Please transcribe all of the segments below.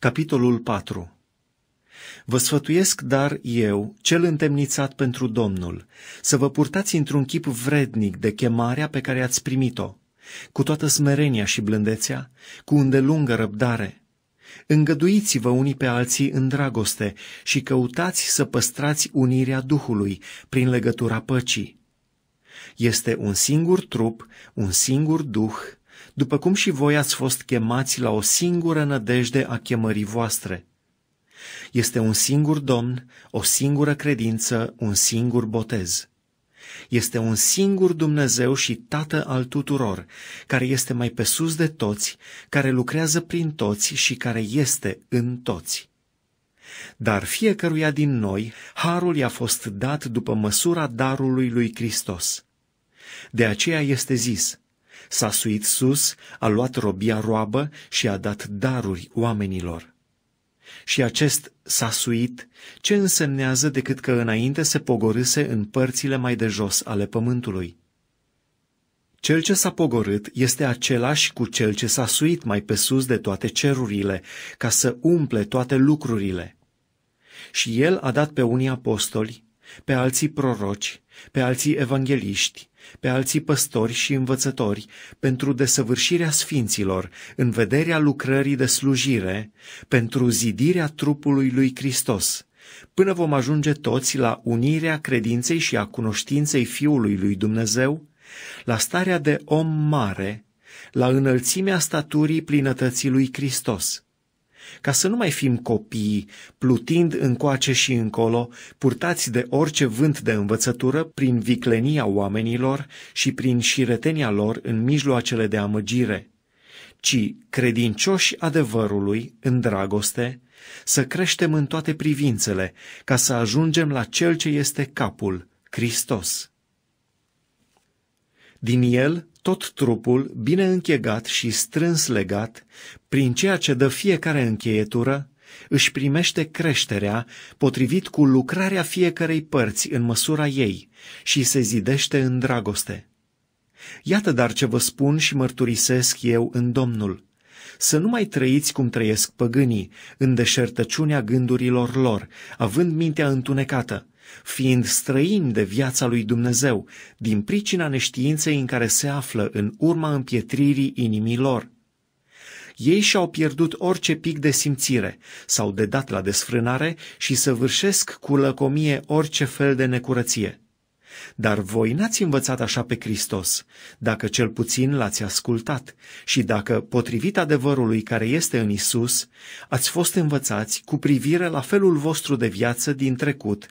Capitolul 4 Vă sfătuiesc, dar eu, cel întemnițat pentru Domnul, să vă purtați într-un chip vrednic de chemarea pe care ați primit-o, cu toată smerenia și blândețea, cu îndelungă răbdare. Îngăduiți-vă unii pe alții în dragoste și căutați să păstrați unirea Duhului prin legătura păcii. Este un singur trup, un singur Duh, după cum și voi ați fost chemați la o singură nădejde a chemării voastre. Este un singur Domn, o singură credință, un singur botez. Este un singur Dumnezeu și Tată al tuturor, care este mai pe sus de toți, care lucrează prin toți și care este în toți. Dar fiecăruia din noi, harul i-a fost dat după măsura darului lui Hristos. De aceea este zis, S-a suit sus, a luat robia roabă și a dat daruri oamenilor. Și acest s-a suit, ce însemnează decât că înainte se pogorâse în părțile mai de jos ale pământului? Cel ce s-a pogorât este același cu cel ce s-a suit mai pe sus de toate cerurile, ca să umple toate lucrurile. Și el a dat pe unii apostoli, pe alții proroci, pe alții evangeliști, pe alții păstori și învățători pentru desăvârșirea sfinților în vederea lucrării de slujire, pentru zidirea trupului lui Hristos, până vom ajunge toți la unirea credinței și a cunoștinței Fiului lui Dumnezeu, la starea de om mare, la înălțimea staturii plinătății lui Hristos, ca să nu mai fim copii, plutind încoace și încolo, purtați de orice vânt de învățătură prin viclenia oamenilor și prin șiretenia lor în mijloacele de amăgire, ci credincioși adevărului în dragoste, să creștem în toate privințele, ca să ajungem la Cel ce este capul, Hristos. Din El tot trupul bine închegat și strâns legat, prin ceea ce dă fiecare încheietură, își primește creșterea potrivit cu lucrarea fiecarei părți în măsura ei și se zidește în dragoste. Iată dar ce vă spun și mărturisesc eu în Domnul. Să nu mai trăiți cum trăiesc păgânii, în deșertăciunea gândurilor lor, având mintea întunecată, fiind străini de viața lui Dumnezeu, din pricina neștiinței în care se află în urma împietririi inimilor. Ei și-au pierdut orice pic de simțire, s-au dedat la desfrânare și săvârșesc cu lăcomie orice fel de necurăție. Dar voi n-ați învățat așa pe Hristos, dacă cel puțin l-ați ascultat și dacă, potrivit adevărului care este în Isus, ați fost învățați cu privire la felul vostru de viață din trecut,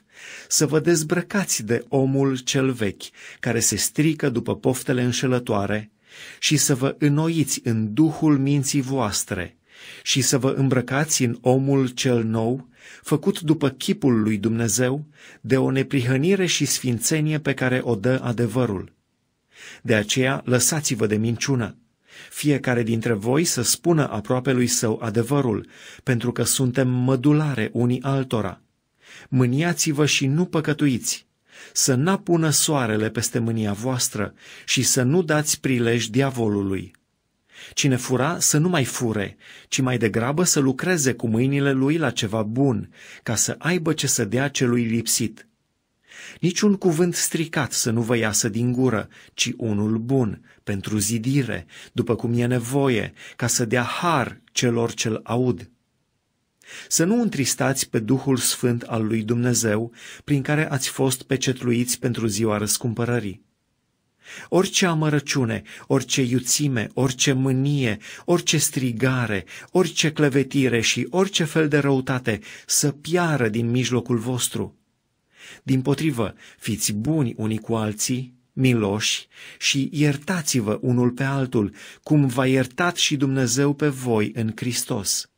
să vă dezbrăcați de omul cel vechi, care se strică după poftele înșelătoare, și să vă înnoiți în duhul minții voastre, și să vă îmbrăcați în omul cel nou, făcut după chipul lui Dumnezeu, de o neprihănire și sfințenie pe care o dă adevărul. De aceea lăsați-vă de minciună. Fiecare dintre voi să spună aproape lui său adevărul, pentru că suntem mădulare unii altora. Mâniați-vă și nu păcătuiți, să n-apună soarele peste mânia voastră și să nu dați prilej diavolului. Cine fura să nu mai fure, ci mai degrabă să lucreze cu mâinile lui la ceva bun, ca să aibă ce să dea celui lipsit. Niciun cuvânt stricat să nu vă iasă din gură, ci unul bun, pentru zidire, după cum e nevoie, ca să dea har celor ce-l aud. Să nu întristați pe Duhul Sfânt al lui Dumnezeu, prin care ați fost pecetluiți pentru ziua răscumpărării. Orice amărăciune, orice iuțime, orice mânie, orice strigare, orice clevetire și orice fel de răutate să piară din mijlocul vostru. Din potrivă, fiți buni unii cu alții, miloși și iertați-vă unul pe altul, cum v-a iertat și Dumnezeu pe voi în Hristos.